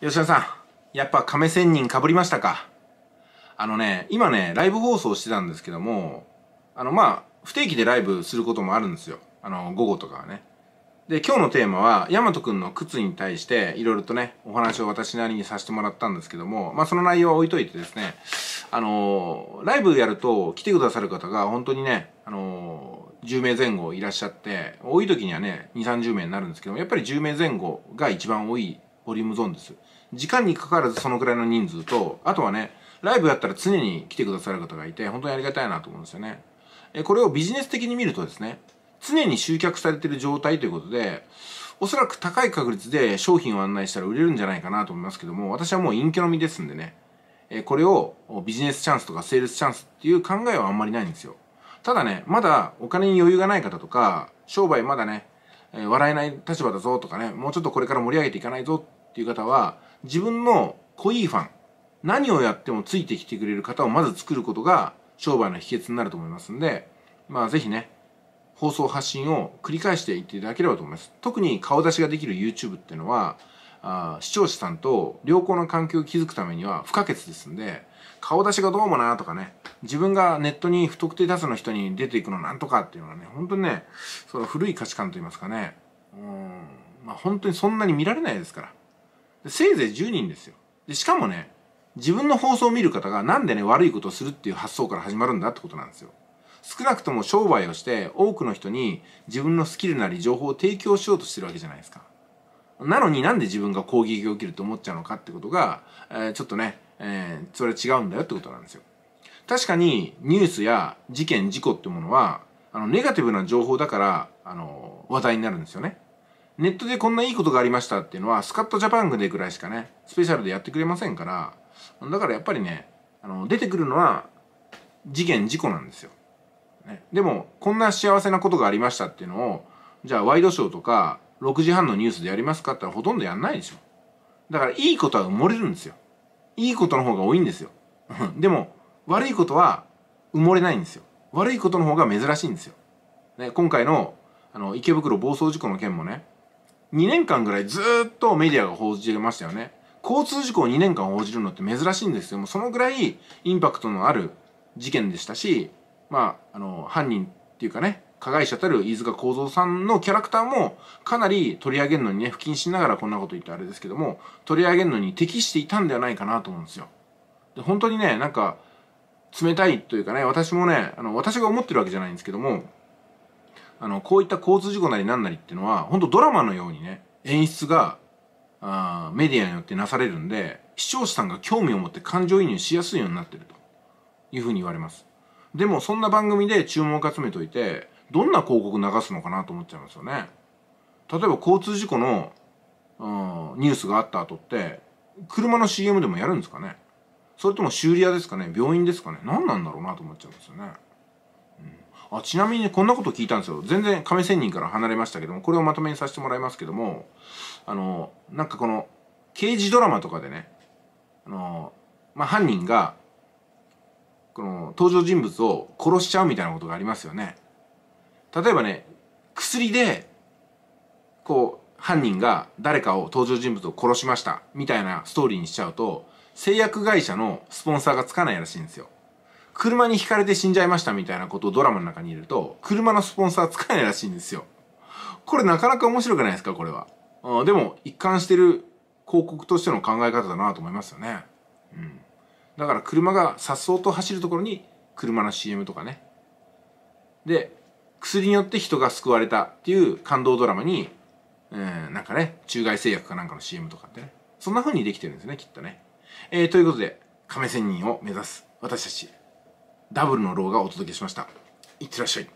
吉田さん、やっぱ亀仙人かぶりましたかあのね、今ね、ライブ放送してたんですけども、あの、まあ、不定期でライブすることもあるんですよ。あの、午後とかはね。で、今日のテーマは、ヤマトくんの靴に対して、いろいろとね、お話を私なりにさせてもらったんですけども、まあ、その内容は置いといてですね、あのー、ライブやると来てくださる方が本当にね、あのー、10名前後いらっしゃって、多い時にはね、2、30名になるんですけども、やっぱり10名前後が一番多いボリュームゾーンです。時間にかかわらずそのくらいの人数と、あとはね、ライブやったら常に来てくださる方がいて、本当にありがたいなと思うんですよね。えこれをビジネス的に見るとですね、常に集客されてる状態ということで、おそらく高い確率で商品を案内したら売れるんじゃないかなと思いますけども、私はもう陰キャの身ですんでね、えこれをビジネスチャンスとかセールスチャンスっていう考えはあんまりないんですよ。ただね、まだお金に余裕がない方とか、商売まだね、え笑えない立場だぞとかねもうちょっとこれから盛り上げていかないぞっていう方は自分の濃いファン何をやってもついてきてくれる方をまず作ることが商売の秘訣になると思いますんでまあ是非ね放送発信を繰り返していっていただければと思います特に顔出しができる YouTube っていうのはあ視聴者さんと良好な関係を築くためには不可欠ですんで顔出しがどうもなとかね自分がネットに不特定多数の人に出ていくのなんとかっていうのはね本当にねその古い価値観といいますかねうんまあ本当にそんなに見られないですからでせいぜい10人ですよでしかもね自分の放送を見る方がなんでね悪いことをするっていう発想から始まるんだってことなんですよ少なくとも商売をして多くの人に自分のスキルなり情報を提供しようとしてるわけじゃないですかなのになんで自分が攻撃が起きると思っちゃうのかってことが、えー、ちょっとね、えー、それは違うんだよってことなんですよ。確かにニュースや事件事故ってものはあのネガティブな情報だからあの話題になるんですよね。ネットでこんないいことがありましたっていうのはスカットジャパンでぐらいしかねスペシャルでやってくれませんからだからやっぱりねあの出てくるのは事件事故なんですよ。ね、でもこんな幸せなことがありましたっていうのをじゃあワイドショーとか6時半のニュースでやりますかってほとんどやんないでしょ。だからいいことは埋もれるんですよ。いいことの方が多いんですよ。でも悪いことは埋もれないんですよ。悪いことの方が珍しいんですよ。ね、今回のあの池袋暴走事故の件もね、2年間ぐらいずっとメディアが報じてましたよね。交通事故を2年間報じるのって珍しいんですよ。もうそのぐらいインパクトのある事件でしたし、まあ、あの、犯人っていうかね、加害者たる飯塚幸三さんのキャラクターもかなり取り上げるのにね、不謹慎ながらこんなこと言ってあれですけども、取り上げるのに適していたんではないかなと思うんですよ。で本当にね、なんか、冷たいというかね、私もね、あの、私が思ってるわけじゃないんですけども、あの、こういった交通事故なりなんなりっていうのは、本当ドラマのようにね、演出が、あメディアによってなされるんで、視聴者さんが興味を持って感情移入しやすいようになってるというふうに言われます。でも、そんな番組で注目を集めといて、どんな広告流すのかなと思っちゃいますよね。例えば交通事故の、うん、ニュースがあった後って、車の CM でもやるんですかねそれとも修理屋ですかね病院ですかね何なんだろうなと思っちゃいますよね。うん、あちなみにこんなこと聞いたんですよ。全然亀仙人から離れましたけども、これをまとめにさせてもらいますけども、あの、なんかこの、刑事ドラマとかでね、あの、まあ、犯人が、この登場人物を殺しちゃうみたいなことがありますよね。例えばね薬でこう犯人が誰かを登場人物を殺しましたみたいなストーリーにしちゃうと製薬会社のスポンサーがつかないらしいんですよ車にひかれて死んじゃいましたみたいなことをドラマの中に入れると車のスポンサーつかないらしいんですよこれなかなか面白くないですかこれはあでも一貫してる広告としての考え方だなと思いますよねうんだから車が颯爽と走るところに車の CM とかねで薬によって人が救われたっていう感動ドラマに、うん、なんかね、中外製薬かなんかの CM とかってね。そんな風にできてるんですね、きっとね。えー、ということで、亀仙人を目指す私たち、ダブルの牢がお届けしました。いってらっしゃい。